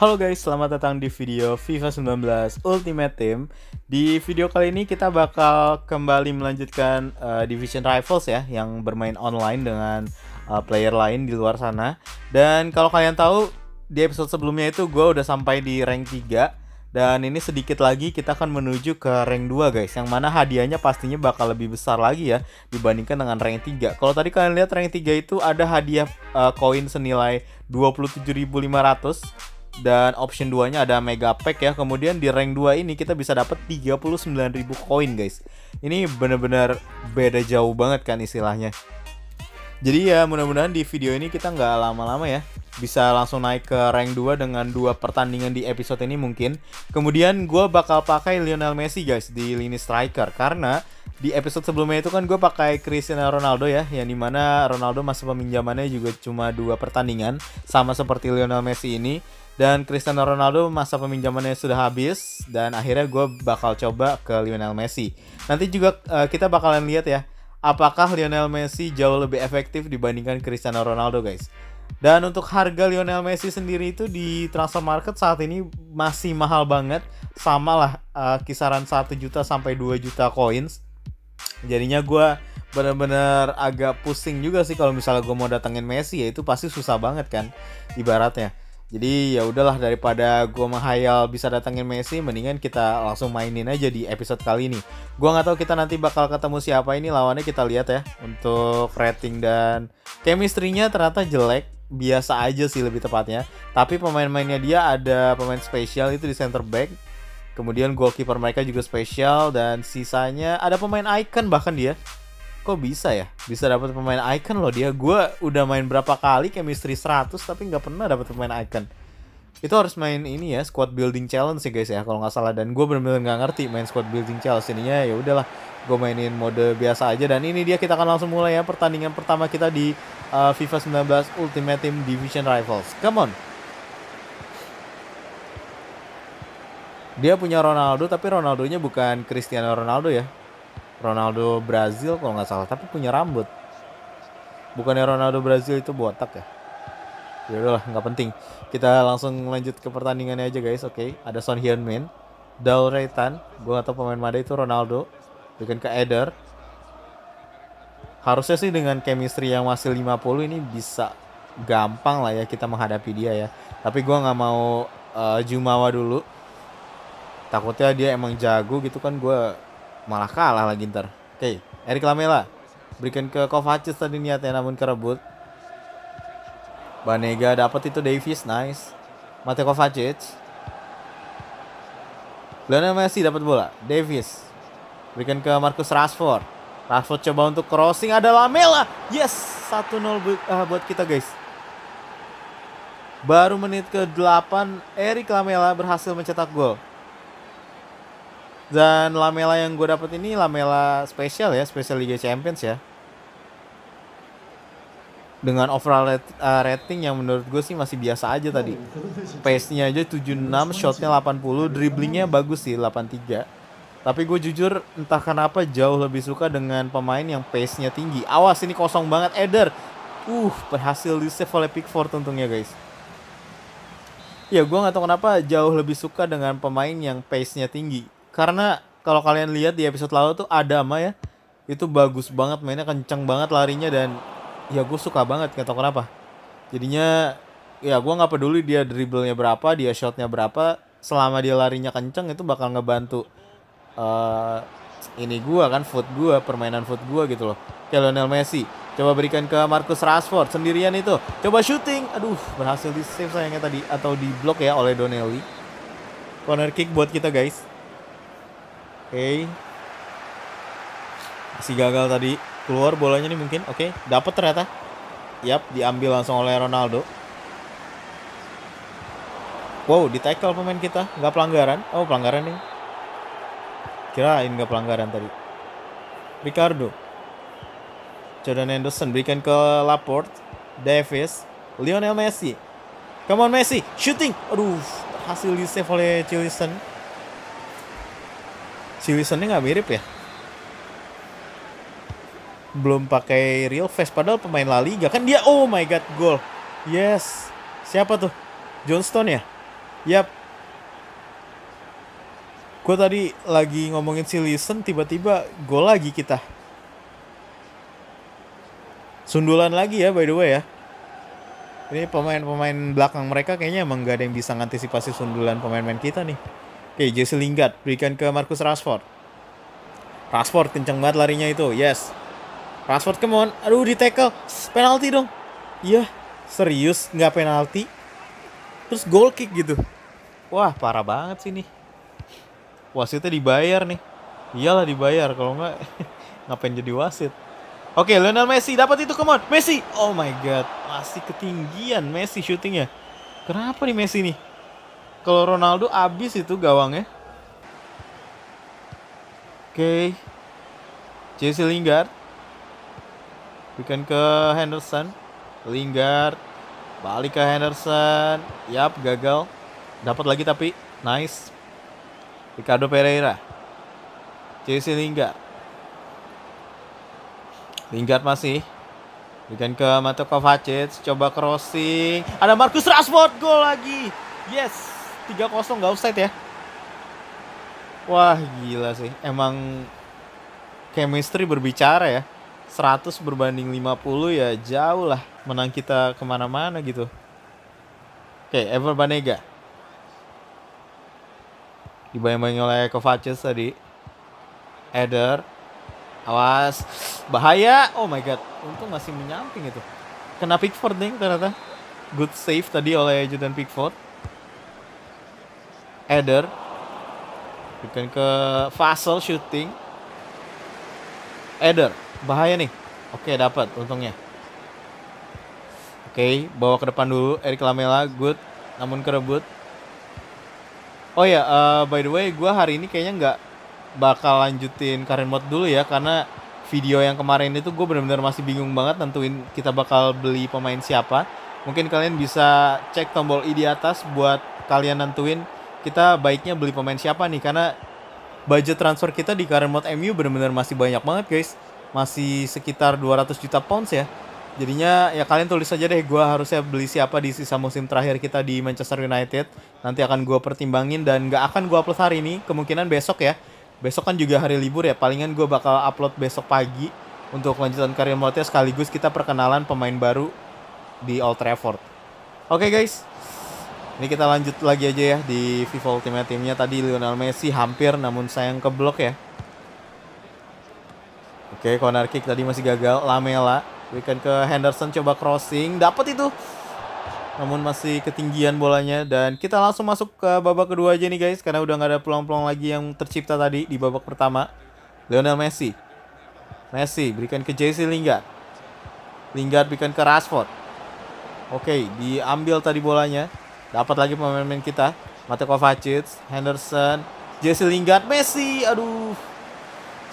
Halo guys, selamat datang di video FIFA 19 Ultimate Team. Di video kali ini kita bakal kembali melanjutkan uh, Division Rivals ya yang bermain online dengan uh, player lain di luar sana. Dan kalau kalian tahu di episode sebelumnya itu gue udah sampai di rank 3 dan ini sedikit lagi kita akan menuju ke rank 2 guys Yang mana hadiahnya pastinya bakal lebih besar lagi ya Dibandingkan dengan rank 3 Kalau tadi kalian lihat rank 3 itu ada hadiah eh, koin uh, senilai 27.500 dan option 2 nya ada mega pack ya kemudian di rank 2 ini kita bisa dapat 39.000 koin guys ini bener-bener beda jauh banget kan istilahnya jadi ya mudah-mudahan di video ini kita nggak lama-lama ya bisa langsung naik ke rank 2 dengan dua pertandingan di episode ini mungkin kemudian gue bakal pakai Lionel Messi guys di lini striker karena di episode sebelumnya itu kan gue pakai Cristiano Ronaldo ya yang dimana Ronaldo masa peminjamannya juga cuma dua pertandingan sama seperti Lionel Messi ini dan Cristiano Ronaldo masa peminjamannya sudah habis dan akhirnya gue bakal coba ke Lionel Messi nanti juga uh, kita bakalan lihat ya apakah Lionel Messi jauh lebih efektif dibandingkan Cristiano Ronaldo guys dan untuk harga Lionel Messi sendiri itu di transfer market saat ini masih mahal banget. Sama lah uh, eh, kisaran 1 juta sampai 2 juta coins jadinya gue bener-bener agak pusing juga sih kalau misalnya gue mau datengin Messi ya itu pasti susah banget kan ibaratnya jadi ya udahlah daripada gue menghayal bisa datengin Messi mendingan kita langsung mainin aja di episode kali ini gue nggak tahu kita nanti bakal ketemu siapa ini lawannya kita lihat ya untuk rating dan chemistry-nya ternyata jelek biasa aja sih lebih tepatnya tapi pemain pemainnya dia ada pemain spesial itu di center back Kemudian goalkeeper mereka juga spesial dan sisanya ada pemain icon bahkan dia. Kok bisa ya? Bisa dapat pemain icon loh dia. gue udah main berapa kali chemistry 100 tapi nggak pernah dapat pemain icon. Itu harus main ini ya, squad building challenge sih guys ya kalau nggak salah dan gue bener-bener nggak ngerti main squad building challenge ini ya udahlah gue mainin mode biasa aja dan ini dia kita akan langsung mulai ya pertandingan pertama kita di uh, FIFA 19 Ultimate Team Division Rivals. Come on. dia punya Ronaldo tapi Ronaldonya bukan Cristiano Ronaldo ya Ronaldo Brazil kalau nggak salah tapi punya rambut bukannya Ronaldo Brazil itu botak ya ya udahlah nggak penting kita langsung lanjut ke pertandingannya aja guys oke okay. ada Son Heung Min Dal Reitan gue nggak tahu pemain Mada itu Ronaldo bikin ke Eder harusnya sih dengan chemistry yang masih 50 ini bisa gampang lah ya kita menghadapi dia ya tapi gue nggak mau uh, Jumawa dulu takutnya dia emang jago gitu kan gue malah kalah lagi ntar oke okay. Erik Lamela berikan ke Kovacic tadi niatnya namun kerebut Banega dapat itu Davis nice Mateo Kovacic Lionel Messi dapat bola Davis berikan ke Marcus Rashford Rashford coba untuk crossing ada Lamela yes 1-0 bu- uh, buat kita guys Baru menit ke-8, Eric Lamela berhasil mencetak gol. Dan Lamela yang gue dapet ini Lamela spesial ya, spesial Liga Champions ya. Dengan overall rate, uh, rating yang menurut gue sih masih biasa aja tadi. Pace-nya aja 76, shot-nya 80, dribbling-nya bagus sih 83. Tapi gue jujur entah kenapa jauh lebih suka dengan pemain yang pace-nya tinggi. Awas ini kosong banget Eder. Uh, berhasil di save oleh Pickford untungnya guys. Ya gue gak tau kenapa jauh lebih suka dengan pemain yang pace-nya tinggi karena kalau kalian lihat di episode lalu tuh Adama ya itu bagus banget mainnya kencang banget larinya dan ya gue suka banget nggak tau kenapa jadinya ya gue nggak peduli dia dribblenya berapa dia shotnya berapa selama dia larinya kencang itu bakal ngebantu uh, ini gue kan foot gue permainan foot gue gitu loh kayak Lionel Messi coba berikan ke Marcus Rashford sendirian itu coba shooting aduh berhasil di save sayangnya tadi atau di blok ya oleh Donnelly corner kick buat kita guys okay. masih gagal tadi keluar bolanya nih mungkin oke okay. dapat ternyata yap diambil langsung oleh Ronaldo wow di tackle pemain kita nggak pelanggaran oh pelanggaran nih kirain nggak pelanggaran tadi Ricardo Jordan Henderson berikan ke Laporte Davis Lionel Messi Come on Messi, shooting. Aduh, hasil di save oleh Chilison si Wilsonnya nggak mirip ya belum pakai real face padahal pemain La Liga kan dia oh my god gol yes siapa tuh Johnstone ya yap gue tadi lagi ngomongin si Wilson tiba-tiba gol lagi kita sundulan lagi ya by the way ya ini pemain-pemain belakang mereka kayaknya emang gak ada yang bisa ngantisipasi sundulan pemain-pemain kita nih Oke, Jesse Lingard berikan ke Marcus Rashford. Rashford kenceng banget larinya itu. Yes. Rashford come on. Aduh, di tackle. Penalti dong. Iya, serius nggak penalti. Terus goal kick gitu. Wah, parah banget sih nih. Wasitnya dibayar nih. Iyalah dibayar kalau nggak ngapain jadi wasit. Oke, Lionel Messi dapat itu come on. Messi. Oh my god, masih ketinggian Messi shootingnya. Kenapa nih Messi nih? Kalau Ronaldo abis itu gawang ya. Oke. Okay. Jesse Lingard. Bikin ke Henderson. Lingard. Balik ke Henderson. Yap, gagal. Dapat lagi tapi nice. Ricardo Pereira. Jesse Lingard. Lingard masih Bikin ke Mateo Kovacic, coba crossing. Ada Marcus Rashford, gol lagi. Yes. 3-0 nggak offside ya. Wah, gila sih. Emang chemistry berbicara ya. 100 berbanding 50 ya jauh lah menang kita kemana-mana gitu. Oke, Ever Banega. Dibayang-bayang oleh Kovacic tadi. Eder. Awas. Bahaya. Oh my god. Untung masih menyamping itu. Kena Pickford nih ternyata. Good save tadi oleh Jordan Pickford header bukan ke Fasel shooting header bahaya nih oke dapat untungnya oke bawa ke depan dulu Erik Lamela good namun kerebut oh ya uh, by the way gue hari ini kayaknya nggak bakal lanjutin Karen Mode dulu ya karena video yang kemarin itu gue bener-bener masih bingung banget nentuin kita bakal beli pemain siapa mungkin kalian bisa cek tombol i di atas buat kalian nentuin kita baiknya beli pemain siapa nih karena budget transfer kita di current mode MU benar-benar masih banyak banget guys masih sekitar 200 juta pounds ya jadinya ya kalian tulis aja deh gue harusnya beli siapa di sisa musim terakhir kita di Manchester United nanti akan gue pertimbangin dan gak akan gue upload hari ini kemungkinan besok ya besok kan juga hari libur ya palingan gue bakal upload besok pagi untuk lanjutan karir mode sekaligus kita perkenalan pemain baru di Old Trafford oke okay, guys ini kita lanjut lagi aja ya di FIFA Ultimate Teamnya tadi Lionel Messi hampir namun sayang keblok ya. Oke, corner kick tadi masih gagal. Lamela, berikan ke Henderson coba crossing, dapat itu. Namun masih ketinggian bolanya dan kita langsung masuk ke babak kedua aja nih guys karena udah nggak ada peluang-peluang lagi yang tercipta tadi di babak pertama. Lionel Messi. Messi berikan ke Jesse Lingard. Lingard berikan ke Rashford. Oke, diambil tadi bolanya. Dapat lagi pemain-pemain kita. Mateo Kovacic, Henderson, Jesse Lingard, Messi. Aduh.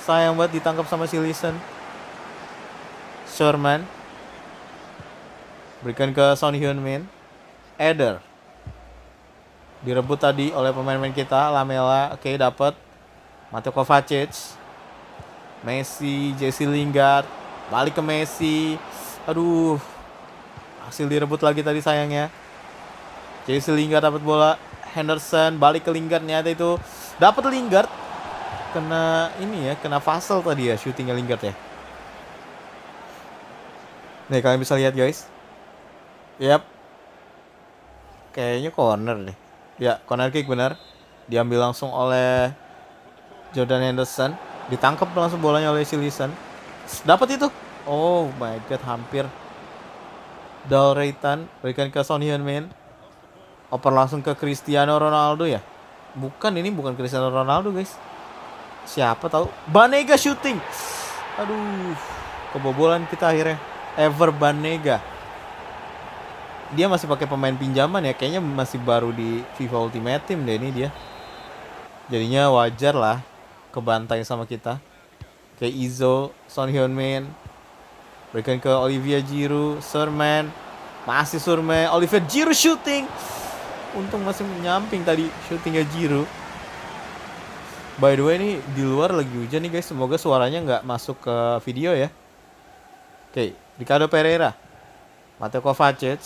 Sayang banget ditangkap sama si Listen. Sherman. Berikan ke Son heung Min. Eder. Direbut tadi oleh pemain-pemain kita. Lamela, oke dapat. Mateo Kovacic. Messi, Jesse Lingard. Balik ke Messi. Aduh. Hasil direbut lagi tadi sayangnya. Jesse Lingard dapat bola Henderson balik ke Lingard nyata itu dapat Lingard kena ini ya kena Fasel tadi ya shootingnya Lingard ya nih kalian bisa lihat guys yep kayaknya corner deh ya corner kick benar diambil langsung oleh Jordan Henderson ditangkap langsung bolanya oleh Silisan dapat itu oh my god hampir Dalreitan berikan ke Son Heung-min oper langsung ke Cristiano Ronaldo ya bukan ini bukan Cristiano Ronaldo guys siapa tahu Banega shooting aduh kebobolan kita akhirnya Ever Banega dia masih pakai pemain pinjaman ya kayaknya masih baru di FIFA Ultimate Team deh ini dia jadinya wajar lah kebantai sama kita kayak Izo Son Hyun Min berikan ke Olivia Giroud Surman masih Surman Olivia Giroud shooting untung masih menyamping tadi syutingnya Jiru by the way ini di luar lagi hujan nih guys semoga suaranya nggak masuk ke video ya oke okay. Ricardo Pereira Mateo Kovacic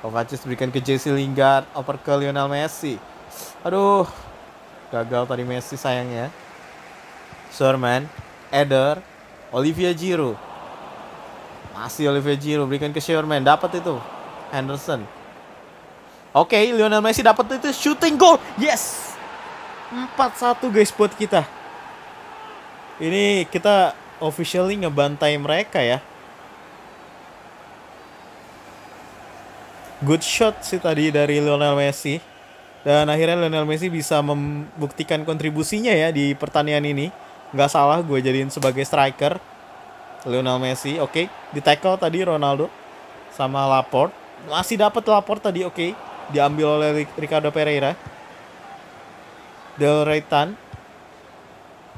Kovacic berikan ke Jesse Lingard over ke Lionel Messi aduh gagal tadi Messi sayangnya Sherman Eder Olivia Giroud masih Olivia Giroud berikan ke Sherman dapat itu Henderson Oke, okay, Lionel Messi dapat itu shooting goal. Yes. 4-1 guys buat kita. Ini kita officially ngebantai mereka ya. Good shot sih tadi dari Lionel Messi. Dan akhirnya Lionel Messi bisa membuktikan kontribusinya ya di pertanian ini. Gak salah gue jadiin sebagai striker. Lionel Messi, oke. Okay. Di tackle tadi Ronaldo sama Laporte. Masih dapat Laporte tadi, oke. Okay diambil oleh Ricardo Pereira. Del Reitan.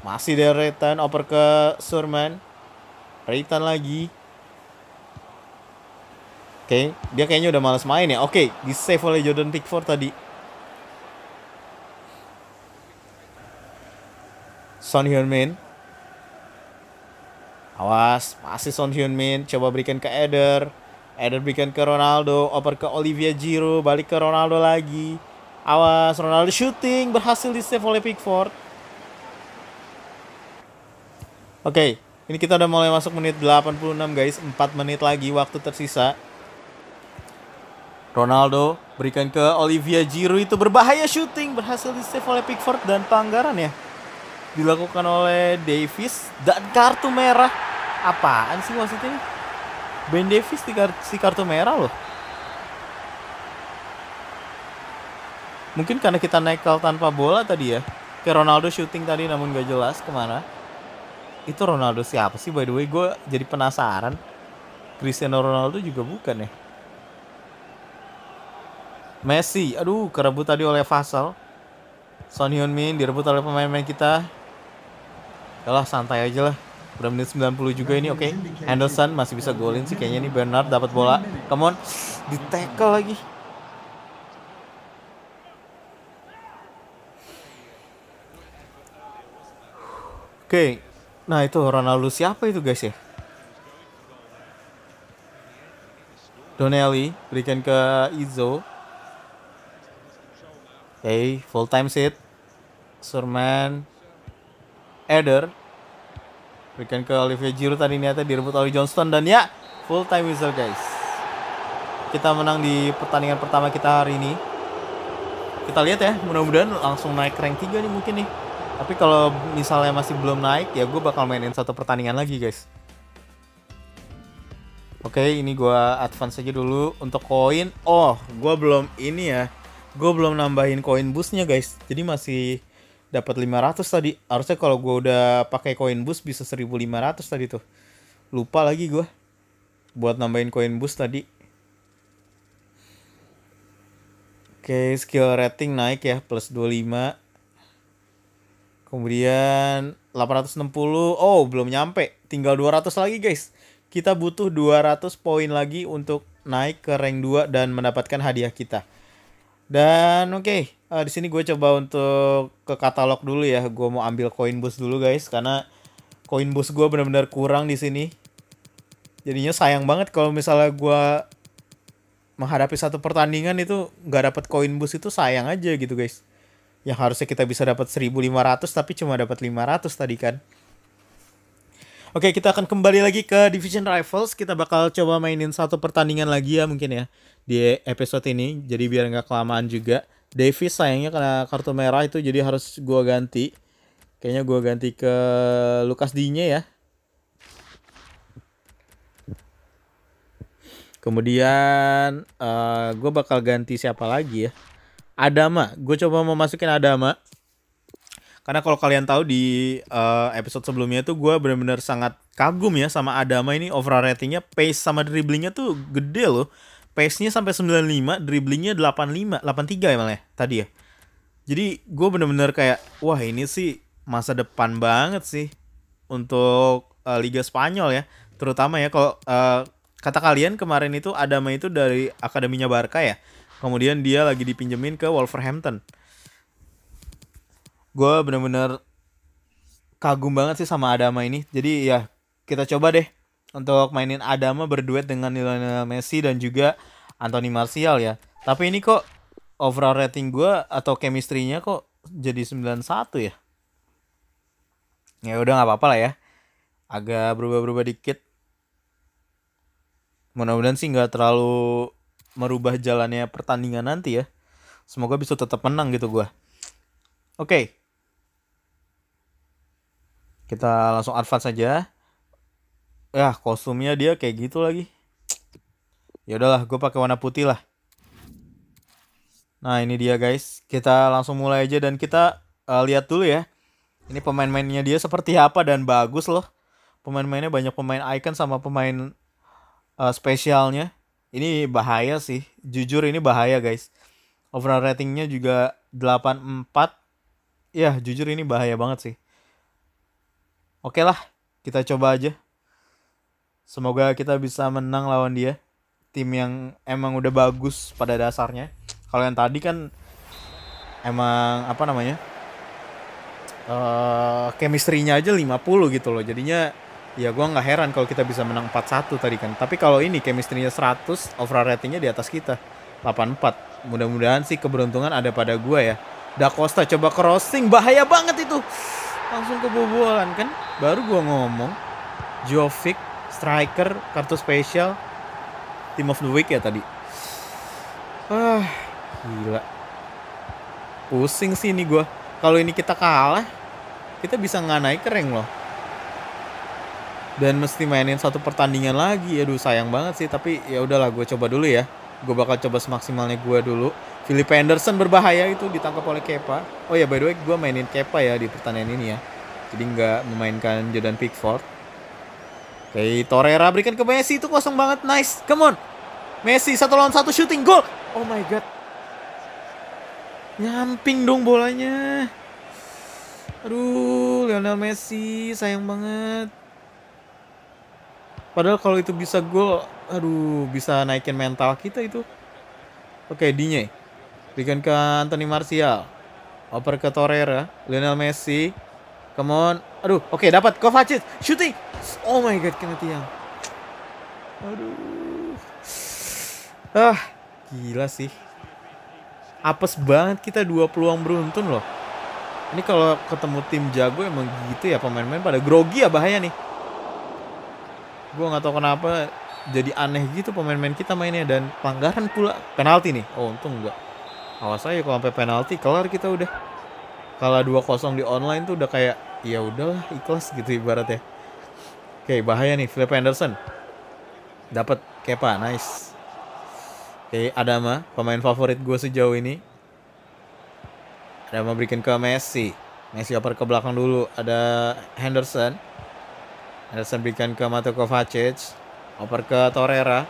Masih Del Reitan oper ke Surman. Reitan lagi. Oke, okay. dia kayaknya udah males main ya. Oke, okay. di save oleh Jordan Pickford tadi. Son Hyun Min. Awas, masih Son Hyun Min. Coba berikan ke Eder. Eder eh, bikin ke Ronaldo, oper ke Olivia Giroud, balik ke Ronaldo lagi. Awas Ronaldo shooting berhasil di save oleh Pickford. Oke, okay, ini kita udah mulai masuk menit 86 guys, 4 menit lagi waktu tersisa. Ronaldo berikan ke Olivia Giroud itu berbahaya shooting berhasil di save oleh Pickford dan pelanggaran ya. Dilakukan oleh Davis dan kartu merah. Apaan sih maksudnya? Ben Davis di si kartu merah loh. Mungkin karena kita nekel tanpa bola tadi ya. Ke Ronaldo shooting tadi namun gak jelas kemana. Itu Ronaldo siapa sih by the way? Gue jadi penasaran. Cristiano Ronaldo juga bukan ya. Messi, aduh kerebut tadi oleh Fasal. Son Heung Min direbut oleh pemain-pemain kita. Yalah santai aja lah udah menit 90 juga ini oke okay. Henderson masih bisa golin sih kayaknya ini Bernard dapat bola come on di lagi oke okay. nah itu Ronaldo siapa itu guys ya Donnelly berikan ke Izo Oke, okay, full time seat. Surman Eder Berikan ke Olivier Giroud tadi niatnya direbut oleh Johnston dan ya full time whistle guys. Kita menang di pertandingan pertama kita hari ini. Kita lihat ya, mudah-mudahan langsung naik rank 3 nih mungkin nih. Tapi kalau misalnya masih belum naik, ya gue bakal mainin satu pertandingan lagi guys. Oke, ini gue advance aja dulu untuk koin. Oh, gue belum ini ya. Gue belum nambahin koin busnya guys. Jadi masih dapat 500 tadi. Harusnya kalau gue udah pakai koin bus bisa 1500 tadi tuh. Lupa lagi gue. Buat nambahin koin bus tadi. Oke, skill rating naik ya plus 25. Kemudian 860. Oh, belum nyampe. Tinggal 200 lagi, guys. Kita butuh 200 poin lagi untuk naik ke rank 2 dan mendapatkan hadiah kita. Dan oke, okay, uh, di sini gue coba untuk ke katalog dulu ya. Gue mau ambil koin bus dulu guys karena koin bus gue benar-benar kurang di sini. Jadinya sayang banget kalau misalnya gue menghadapi satu pertandingan itu nggak dapat koin bus itu sayang aja gitu guys. Yang harusnya kita bisa dapat 1500 tapi cuma dapat 500 tadi kan. Oke, kita akan kembali lagi ke Division Rivals. Kita bakal coba mainin satu pertandingan lagi ya mungkin ya di episode ini. Jadi biar nggak kelamaan juga. Davis sayangnya karena kartu merah itu jadi harus gua ganti. Kayaknya gua ganti ke Lukas Dinya ya. Kemudian uh, eh, gue bakal ganti siapa lagi ya? Adama. Gue coba memasukin Adama. Karena kalau kalian tahu di uh, episode sebelumnya tuh gue benar-benar sangat kagum ya sama Adama ini overall ratingnya, pace sama dribblingnya tuh gede loh pace-nya sampai 95, dribblingnya 85, 83 ya malah ya, tadi ya. Jadi gue bener-bener kayak, wah ini sih masa depan banget sih untuk uh, Liga Spanyol ya. Terutama ya kalau uh, kata kalian kemarin itu Adama itu dari akademinya Barca ya. Kemudian dia lagi dipinjemin ke Wolverhampton. Gue bener-bener kagum banget sih sama Adama ini. Jadi ya kita coba deh untuk mainin Adama berduet dengan Lionel Messi dan juga Anthony Martial ya. Tapi ini kok overall rating gue atau chemistry-nya kok jadi 91 ya. Ya udah nggak apa-apa lah ya. Agak berubah-berubah dikit. Mudah-mudahan sih nggak terlalu merubah jalannya pertandingan nanti ya. Semoga bisa tetap menang gitu gue. Oke. Okay. Kita langsung advance saja ya kostumnya dia kayak gitu lagi ya udahlah gue pakai warna putih lah nah ini dia guys kita langsung mulai aja dan kita uh, lihat dulu ya ini pemain-mainnya dia seperti apa dan bagus loh pemain-mainnya banyak pemain icon sama pemain uh, spesialnya ini bahaya sih jujur ini bahaya guys overall ratingnya juga 84 ya jujur ini bahaya banget sih oke lah kita coba aja Semoga kita bisa menang lawan dia. Tim yang emang udah bagus pada dasarnya. Kalau yang tadi kan emang apa namanya? Uh, chemistry-nya aja 50 gitu loh. Jadinya ya gue nggak heran kalau kita bisa menang 4-1 tadi kan. Tapi kalau ini chemistry-nya 100, overall ratingnya di atas kita. 84. Mudah-mudahan sih keberuntungan ada pada gue ya. Da Costa coba crossing bahaya banget itu. Langsung kebobolan kan. Baru gue ngomong Jovic striker, kartu spesial, team of the week ya tadi. Ah, gila. Pusing sih ini gue. Kalau ini kita kalah, kita bisa nggak naik kering loh. Dan mesti mainin satu pertandingan lagi. Aduh sayang banget sih, tapi ya udahlah gue coba dulu ya. Gue bakal coba semaksimalnya gue dulu. Philip Anderson berbahaya itu ditangkap oleh Kepa. Oh ya by the way gue mainin Kepa ya di pertandingan ini ya. Jadi nggak memainkan Jordan Pickford okay, Torreira berikan ke Messi itu kosong banget. Nice. Come on. Messi satu lawan satu shooting goal. Oh my god. Nyamping dong bolanya. Aduh, Lionel Messi sayang banget. Padahal kalau itu bisa gol, aduh bisa naikin mental kita itu. Oke, okay, Dinye. Berikan ke Anthony Martial. Oper ke Torreira, Lionel Messi. Come on. Aduh, oke okay, dapat Kovacic shooting. Oh my god, kena tiang. Aduh. Ah, gila sih. Apes banget kita dua peluang beruntun loh. Ini kalau ketemu tim jago emang gitu ya pemain-pemain pada grogi ya bahaya nih. Gue nggak tahu kenapa jadi aneh gitu pemain-pemain kita mainnya dan pelanggaran pula penalti nih. Oh untung enggak. Awas aja kalau sampai penalti kelar kita udah. Kalau 2-0 di online tuh udah kayak ya udahlah ikhlas gitu ibaratnya. Oke, okay, bahaya nih Philip Anderson. Dapat Kepa, nice. Oke, okay, Adama, pemain favorit gue sejauh ini. Adama berikan ke Messi. Messi oper ke belakang dulu. Ada Henderson. Henderson berikan ke Mateo Kovacic. Oper ke Torreira.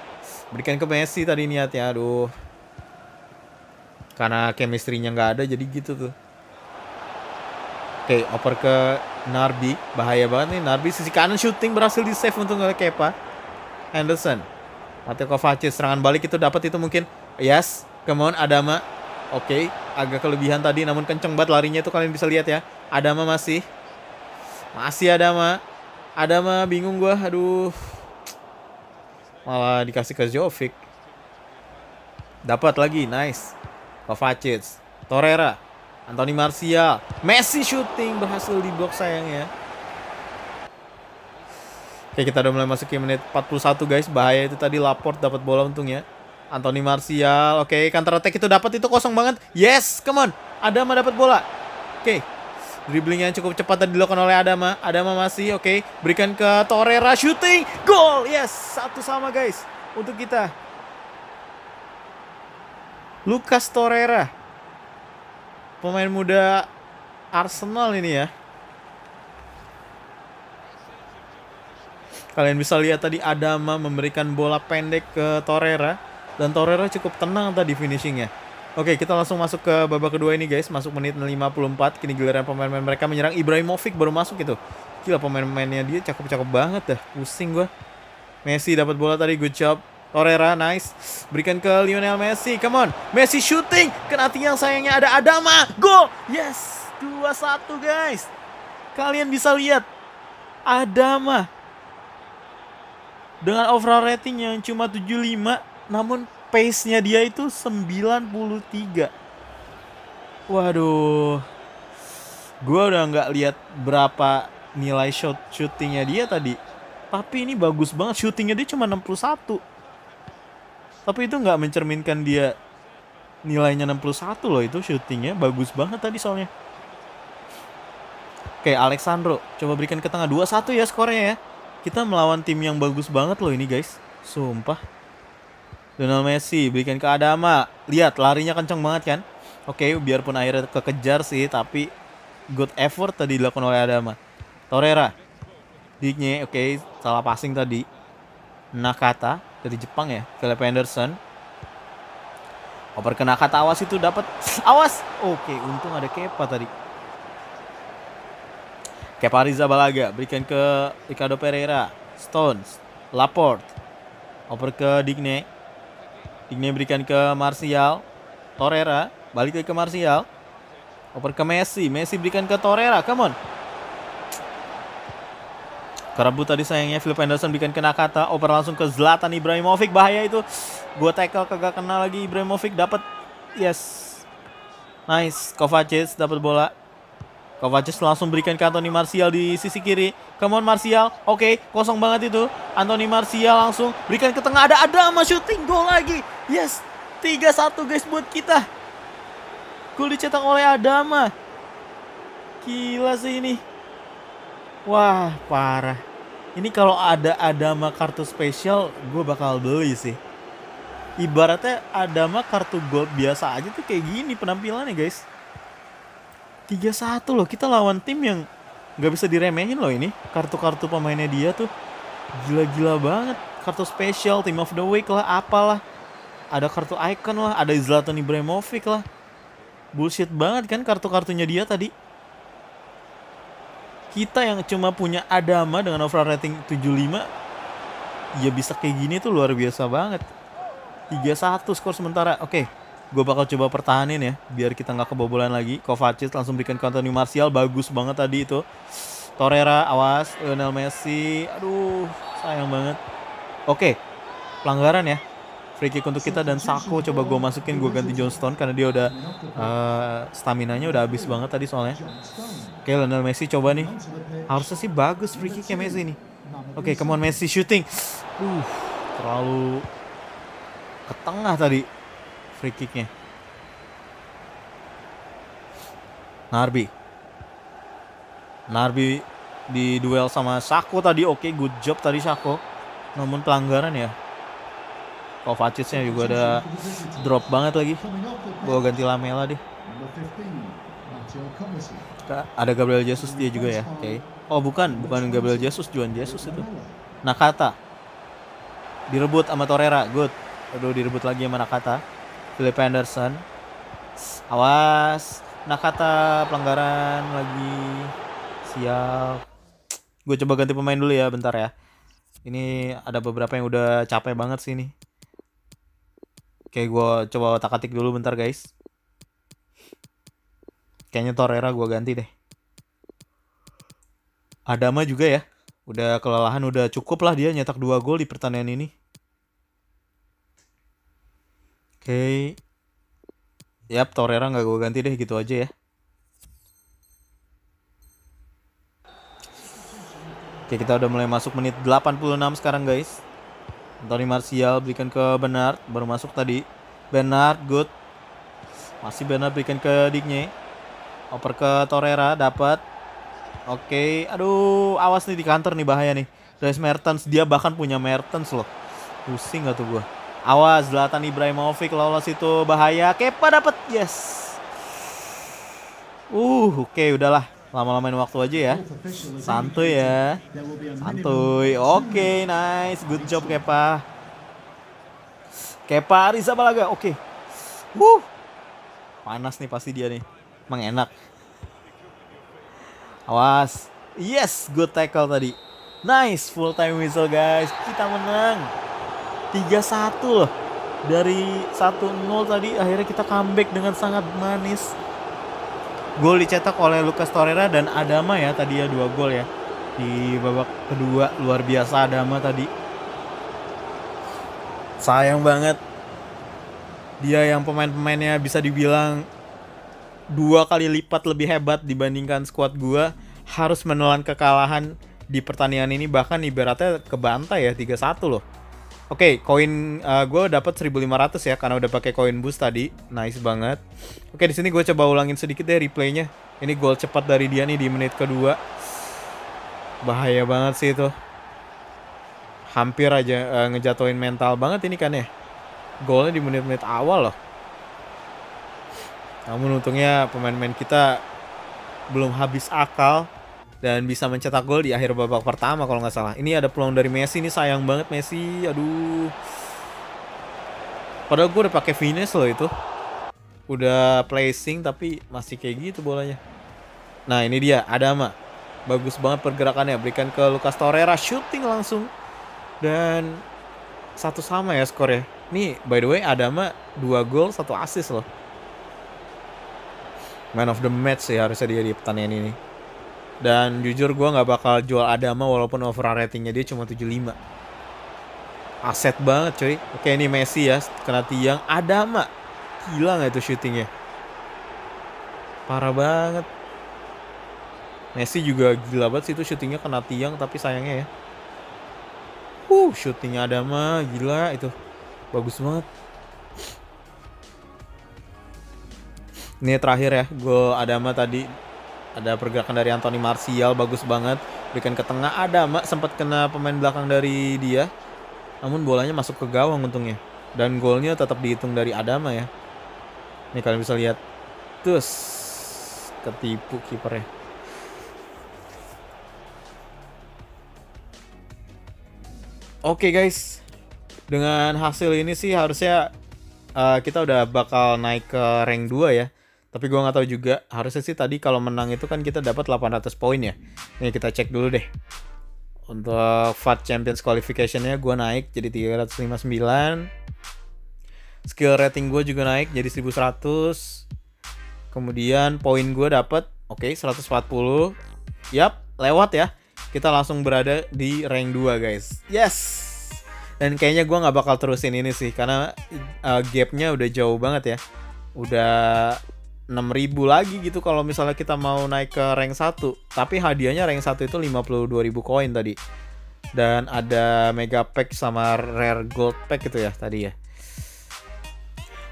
Berikan ke Messi tadi niatnya. Aduh. Karena chemistry-nya nggak ada jadi gitu tuh. Oke, okay, oper ke Narbi bahaya banget nih Narbi sisi kanan shooting berhasil di save untuk oleh Kepa Anderson Mateo Kovacic serangan balik itu dapat itu mungkin yes come on Adama oke okay. agak kelebihan tadi namun kenceng banget larinya itu kalian bisa lihat ya Adama masih masih Adama Adama bingung gue aduh malah dikasih ke Jovic dapat lagi nice Kovacic Torreira Anthony Martial. Messi shooting berhasil di box sayangnya. Oke, kita udah mulai masuk ke menit 41 guys. Bahaya itu tadi Laporte dapat bola untungnya. Anthony Martial. Oke, counter attack itu dapat itu kosong banget. Yes, come on. Adama dapat bola. Oke. Dribbling yang cukup cepat tadi dilakukan oleh Adama. Adama masih oke. Berikan ke Torreira shooting. Goal. Yes, satu sama guys untuk kita. Lucas Torreira pemain muda Arsenal ini ya. Kalian bisa lihat tadi Adama memberikan bola pendek ke Torreira dan Torreira cukup tenang tadi finishingnya. Oke, kita langsung masuk ke babak kedua ini guys. Masuk menit 54, kini giliran pemain-pemain mereka menyerang Ibrahimovic baru masuk itu. Gila pemain-pemainnya dia cakep-cakep banget dah. Pusing gua. Messi dapat bola tadi, good job. Torreira, nice. Berikan ke Lionel Messi, come on. Messi shooting, kena tiang sayangnya ada Adama. go yes. 2-1 guys. Kalian bisa lihat. Adama. Dengan overall rating yang cuma 75, namun pace-nya dia itu 93. Waduh. Gue udah nggak lihat berapa nilai shot shootingnya dia tadi. Tapi ini bagus banget. Shootingnya dia cuma 61 tapi itu nggak mencerminkan dia nilainya 61 loh itu syutingnya bagus banget tadi soalnya Oke Alexandro coba berikan ke tengah 2-1 ya skornya ya kita melawan tim yang bagus banget loh ini guys sumpah Lionel Messi berikan ke Adama lihat larinya kencang banget kan Oke biarpun akhirnya kekejar sih tapi good effort tadi dilakukan oleh Adama Torreira diknya oke salah passing tadi Nakata dari Jepang ya, Philip Anderson, Oper kena kata awas itu dapat. Awas. Oke, untung ada Kepa tadi. Kepa Riza Balaga berikan ke Ricardo Pereira. Stones, Laporte. Oper ke Digne. Digne berikan ke Martial. Torreira balik lagi ke Martial. Oper ke Messi. Messi berikan ke Torreira. Come on. Kerebut tadi sayangnya Philip Anderson bikin kena kata. Oper langsung ke Zlatan Ibrahimovic. Bahaya itu. Gue tackle kagak kena lagi Ibrahimovic. Dapat. Yes. Nice. Kovacic dapat bola. Kovacic langsung berikan ke Anthony Martial di sisi kiri. Come on Martial. Oke, okay, kosong banget itu. Anthony Martial langsung berikan ke tengah. Ada ada sama shooting gol lagi. Yes. 3-1 guys buat kita. Gol dicetak oleh Adama. Gila sih ini. Wah, parah. Ini kalau ada Adama kartu spesial, gue bakal beli sih. Ibaratnya Adama kartu gold biasa aja tuh kayak gini penampilannya guys. 3-1 loh, kita lawan tim yang gak bisa diremehin loh ini. Kartu-kartu pemainnya dia tuh gila-gila banget. Kartu spesial, team of the week lah, apalah. Ada kartu icon lah, ada Zlatan Ibrahimovic lah. Bullshit banget kan kartu-kartunya dia tadi kita yang cuma punya Adama dengan overall rating 75 ya bisa kayak gini tuh luar biasa banget 3-1 skor sementara oke gue bakal coba pertahanin ya biar kita nggak kebobolan lagi Kovacic langsung berikan ke di Martial bagus banget tadi itu Torreira awas Lionel Messi aduh sayang banget oke pelanggaran ya free kick untuk kita dan Sako coba gue masukin gue ganti Johnstone karena dia udah uh, eh, stamina nya udah habis banget tadi soalnya oke okay, Lionel Messi coba nih harusnya sih bagus free kicknya Messi nih oke okay, come on Messi shooting uh terlalu ke tengah tadi free kicknya Narbi Narbi di duel sama Sako tadi oke okay, good job tadi Sako namun pelanggaran ya Kovacicnya juga ada drop banget lagi Gue ganti Lamela deh ada Gabriel Jesus dia juga ya oke okay. oh bukan bukan Gabriel Jesus Juan Jesus itu Nakata direbut sama Torreira good aduh direbut lagi sama Nakata Philip Anderson awas Nakata pelanggaran lagi siap gue coba ganti pemain dulu ya bentar ya ini ada beberapa yang udah capek banget sih nih Kayak gue coba takatik dulu bentar guys. Kayaknya Torreira gue ganti deh. Adama juga ya. Udah kelelahan, udah cukup lah dia nyetak dua gol di pertandingan ini. Oke. Okay. Yap, Torreira nggak gue ganti deh gitu aja ya. Oke, kita udah mulai masuk menit 86 sekarang guys. Anthony Martial berikan ke Bernard baru masuk tadi Bernard good masih Bernard berikan ke Digne oper ke Torreira dapat oke okay. aduh awas nih di kantor nih bahaya nih Dries Mertens dia bahkan punya Mertens loh pusing gak tuh gua awas Zlatan Ibrahimovic lolos itu bahaya Kepa dapat yes uh oke okay, udahlah lama-lamain waktu aja ya. Santuy ya. Santuy. Oke, okay, nice. Good job Kepa. Kepa Riza Balaga. Oke. Okay. Wuh. Panas nih pasti dia nih. Mengenak. Awas. Yes, good tackle tadi. Nice, full time whistle guys. Kita menang. 3-1 loh. Dari 1-0 tadi akhirnya kita comeback dengan sangat manis Gol dicetak oleh Lucas Torreira dan Adama ya tadi ya dua gol ya di babak kedua luar biasa Adama tadi. Sayang banget dia yang pemain-pemainnya bisa dibilang dua kali lipat lebih hebat dibandingkan skuad gua harus menelan kekalahan di pertandingan ini bahkan ibaratnya kebantai ya 3-1 loh. Oke, okay, koin uh, gue dapat 1500 ya karena udah pakai koin boost tadi. Nice banget. Oke, okay, di sini gue coba ulangin sedikit deh replaynya. Ini gol cepat dari dia nih di menit kedua. Bahaya banget sih itu. Hampir aja uh, ngejatuhin mental banget ini kan ya. Golnya di menit-menit awal loh. Namun untungnya pemain-pemain kita belum habis akal dan bisa mencetak gol di akhir babak pertama kalau nggak salah. Ini ada peluang dari Messi ini sayang banget Messi. Aduh. Padahal gue udah pakai finish loh itu. Udah placing tapi masih kayak gitu bolanya. Nah, ini dia Adama. Bagus banget pergerakannya. Berikan ke Lucas Torreira shooting langsung. Dan satu sama ya skornya. Nih, by the way Adama dua gol, satu assist loh. Man of the match sih harusnya dia di pertandingan ini. Dan jujur gue gak bakal jual Adama walaupun overall ratingnya dia cuma 75. Aset banget cuy. Oke ini Messi ya kena tiang. Adama. Gila gak itu syutingnya? Parah banget. Messi juga gila banget sih itu syutingnya kena tiang tapi sayangnya ya. Uh, syutingnya Adama gila itu. Bagus banget. Ini terakhir ya, gue Adama tadi ada pergerakan dari Anthony Martial bagus banget berikan ke tengah ada mak sempat kena pemain belakang dari dia namun bolanya masuk ke gawang untungnya dan golnya tetap dihitung dari Adama ya ini kalian bisa lihat terus ketipu kipernya Oke okay guys, dengan hasil ini sih harusnya uh, kita udah bakal naik ke rank 2 ya tapi gue nggak tahu juga harusnya sih tadi kalau menang itu kan kita dapat 800 poin ya ini kita cek dulu deh untuk FAT Champions Qualification-nya gue naik jadi 359 skill rating gue juga naik jadi 1100 kemudian poin gue dapat oke okay, 140 yap lewat ya kita langsung berada di rank 2 guys yes dan kayaknya gue nggak bakal terusin ini sih karena uh, gapnya udah jauh banget ya udah 6000 lagi gitu kalau misalnya kita mau naik ke rank 1 tapi hadiahnya rank 1 itu 52.000 koin tadi dan ada mega pack sama rare gold pack gitu ya tadi ya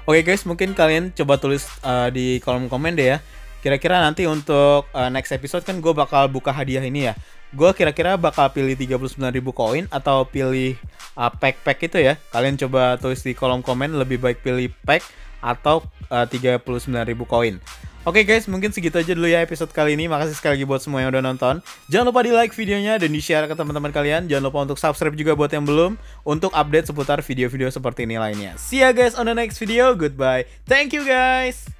Oke okay guys mungkin kalian coba tulis uh, di kolom komen deh ya kira-kira nanti untuk uh, next episode kan gue bakal buka hadiah ini ya gue kira-kira bakal pilih 39.000 koin atau pilih uh, pack-pack itu ya kalian coba tulis di kolom komen lebih baik pilih pack atau Eh, uh, 39.000 koin. Oke okay guys, mungkin segitu aja dulu ya episode kali ini. Makasih sekali lagi buat semua yang udah nonton. Jangan lupa di like videonya dan di share ke teman-teman kalian. Jangan lupa untuk subscribe juga buat yang belum untuk update seputar video-video seperti ini lainnya. See ya guys on the next video. Goodbye. Thank you guys.